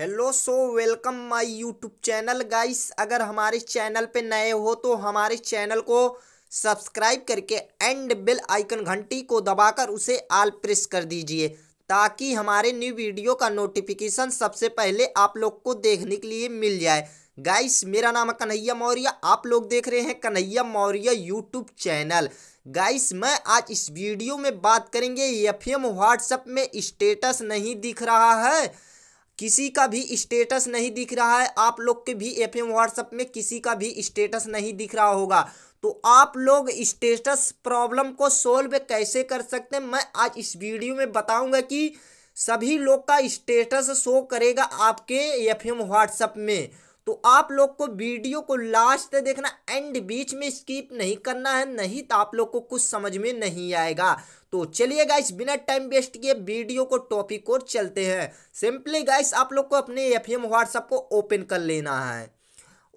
hello so welcome my YouTube channel guys अगर हमारे channel पे नए हो तो हमारे चैनल को सब्सक्राइब करके एंड बेल आइकन घंटी को दबाकर उसे आल प्रेस कर दीजिए ताकि हमारे न्यू वीडियो का नोटिफिकेशन सबसे पहले आप लोग को देखने के लिए मिल जाए गाइस मेरा नाम है कन्हैया मौर्य आप लोग देख रहे हैं Kanhaiya Maurya YouTube channel guys मैं आज इस वीडियो में बात करेंगे एफ एम व्हाट्सएप में स्टेटस नहीं दिख रहा है किसी का भी स्टेटस नहीं दिख रहा है आप लोग के भी एफ एम व्हाट्सएप में किसी का भी स्टेटस नहीं दिख रहा होगा तो आप लोग स्टेटस प्रॉब्लम को सोल्व कैसे कर सकते हैं मैं आज इस वीडियो में बताऊंगा कि सभी लोग का स्टेटस शो करेगा आपके एफ एम व्हाट्सएप में तो आप लोग को वीडियो को लास्ट तक देखना एंड बीच में स्किप नहीं करना है नहीं तो आप लोग को कुछ समझ में नहीं आएगा तो चलिए गाइस बिना टाइम वेस्ट किए वीडियो को टॉपिक और चलते हैं सिंपली गाइस आप लोग को अपने एफ एम व्हाट्सअप को ओपन कर लेना है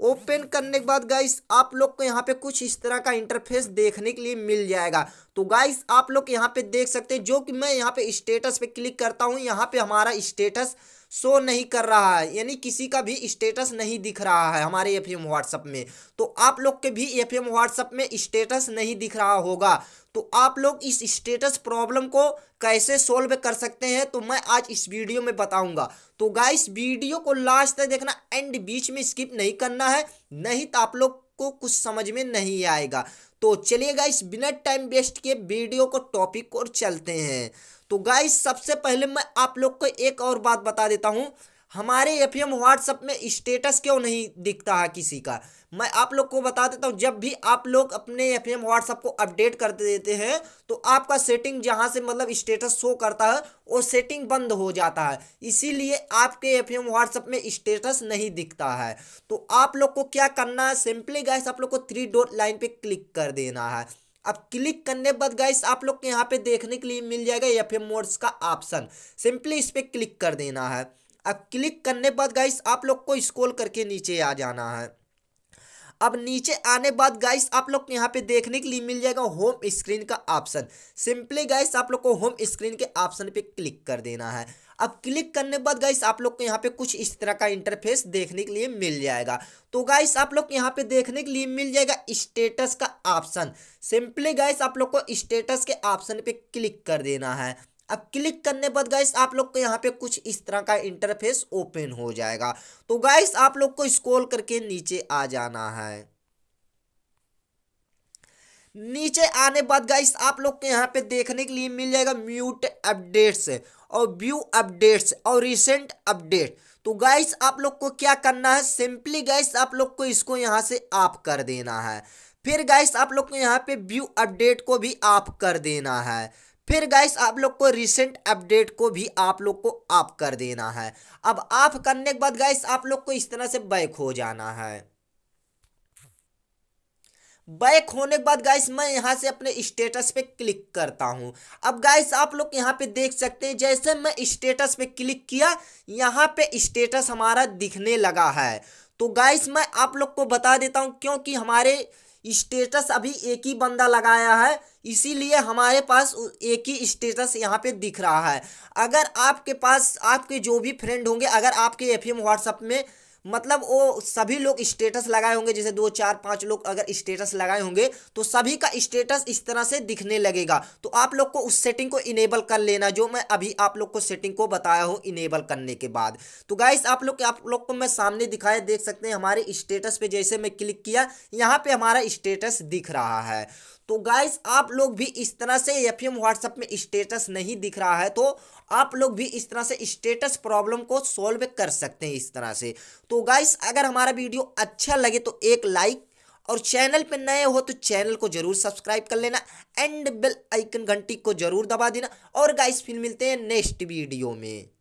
ओपन करने के बाद गाइस आप लोग को यहाँ पे कुछ इस तरह का इंटरफेस देखने के लिए मिल जाएगा तो गाइस आप लोग यहाँ पे देख सकते हैं जो कि मैं यहाँ पे स्टेटस पे क्लिक करता हूँ यहाँ पे हमारा स्टेटस शो नहीं कर रहा है यानी किसी का भी स्टेटस नहीं दिख रहा है हमारे एफ एम व्हाट्सअप में तो आप लोग के भी एफ एम व्हाट्सअप में स्टेटस नहीं दिख रहा होगा तो आप लोग इस स्टेटस प्रॉब्लम को कैसे सोल्व कर सकते हैं तो मैं आज इस वीडियो में बताऊंगा तो गाइस वीडियो को लास्ट तक देखना एंड बीच में स्किप नहीं करना है नहीं तो आप लोग आपको कुछ समझ में नहीं आएगा तो चलिए गाइस बिना टाइम वेस्ट के वीडियो को टॉपिक और चलते हैं तो गाइस सबसे पहले मैं आप लोग को एक और बात बता देता हूँ हमारे एफ एम व्हाट्सअप में स्टेटस क्यों नहीं दिखता है किसी का मैं आप लोग को बता देता हूँ जब भी आप लोग अपने एफ एम व्हाट्सअप को अपडेट कर देते हैं तो आपका सेटिंग जहाँ से मतलब स्टेटस शो करता है वो सेटिंग बंद हो जाता है इसीलिए आपके एफ एम व्हाट्सअप में स्टेटस नहीं दिखता है तो आप लोग को क्या करना है सिंपली गैस आप लोग को थ्री डॉट लाइन पर क्लिक कर देना है अब क्लिक करने बाद गाइस आप लोग के यहाँ पे देखने के लिए मिल जाएगा एफ एम मोड्स का ऑप्शन सिंपली इस पर क्लिक कर देना है अब क्लिक करने बाद गाइस आप लोग को स्क्रॉल करके नीचे आ जाना है अब नीचे आने बाद गाइस आप लोग को यहाँ पे देखने के लिए मिल जाएगा होम स्क्रीन का ऑप्शन सिंपली गाइस आप लोग को होम स्क्रीन के ऑप्शन पे क्लिक कर देना है अब क्लिक करने बाद गाइस आप लोग को यहाँ पे कुछ इस तरह का इंटरफेस देखने के लिए मिल जाएगा तो गाइस आप लोग यहाँ पे देखने के लिए मिल जाएगा स्टेटस का ऑप्शन सिंपली गाइस आप लोग को स्टेटस के ऑप्शन पे क्लिक कर देना है अब क्लिक करने पर गाइस आप लोग को यहाँ पे कुछ इस तरह का इंटरफेस ओपन हो जाएगा तो गाइस आप लोग को स्क्रॉल करके नीचे आ जाना है नीचे आने बाद गाइस आप लोग को यहाँ पे देखने के लिए मिल जाएगा म्यूट अपडेट्स और व्यू अपडेट्स और रिसेंट अपडेट तो गाइस आप लोग को क्या करना है सिंपली गाइस आप लोग को इसको यहाँ से आप कर देना है फिर गाइस आप लोग को यहाँ पे व्यू अपडेट को भी आप कर देना है फिर गाइस आप लोग को रिसेंट अपडेट को भी आप लोग को आप कर देना है अब आप करने के बाद गाइस आप लोग को इस तरह से बैक हो जाना है बैक होने के बाद गाइस मैं यहां से अपने स्टेटस पे क्लिक करता हूं अब गाइस आप लोग यहां पे देख सकते हैं जैसे मैं स्टेटस पे क्लिक किया यहां पे स्टेटस हमारा दिखने लगा है तो गाइस मैं आप लोग को बता देता हूं क्योंकि हमारे स्टेटस अभी एक ही बंदा लगाया है इसीलिए हमारे पास एक ही स्टेटस यहाँ पे दिख रहा है अगर आपके पास आपके जो भी फ्रेंड होंगे अगर आपके एफ एम व्हाट्सअप में मतलब वो सभी लोग स्टेटस लगाए होंगे जैसे दो चार पांच लोग अगर स्टेटस लगाए होंगे तो सभी का स्टेटस इस तरह से दिखने लगेगा तो आप लोग को उस सेटिंग को इनेबल कर लेना जो मैं अभी आप लोग को सेटिंग को बताया हूँ इनेबल करने के बाद तो गाइस आप लोग आप लोग को मैं सामने दिखाया देख सकते हैं हमारे स्टेटस पे जैसे मैं क्लिक किया यहाँ पे हमारा स्टेटस दिख रहा है तो गाइस आप लोग भी इस तरह से एफ एम व्हाट्सएप में स्टेटस नहीं दिख रहा है तो आप लोग भी इस तरह से स्टेटस प्रॉब्लम को सॉल्व कर सकते हैं इस तरह से तो गाइस अगर हमारा वीडियो अच्छा लगे तो एक लाइक और चैनल पर नए हो तो चैनल को जरूर सब्सक्राइब कर लेना एंड बेल आइकन घंटी को जरूर दबा देना और गाइस फिर मिलते हैं नेक्स्ट वीडियो में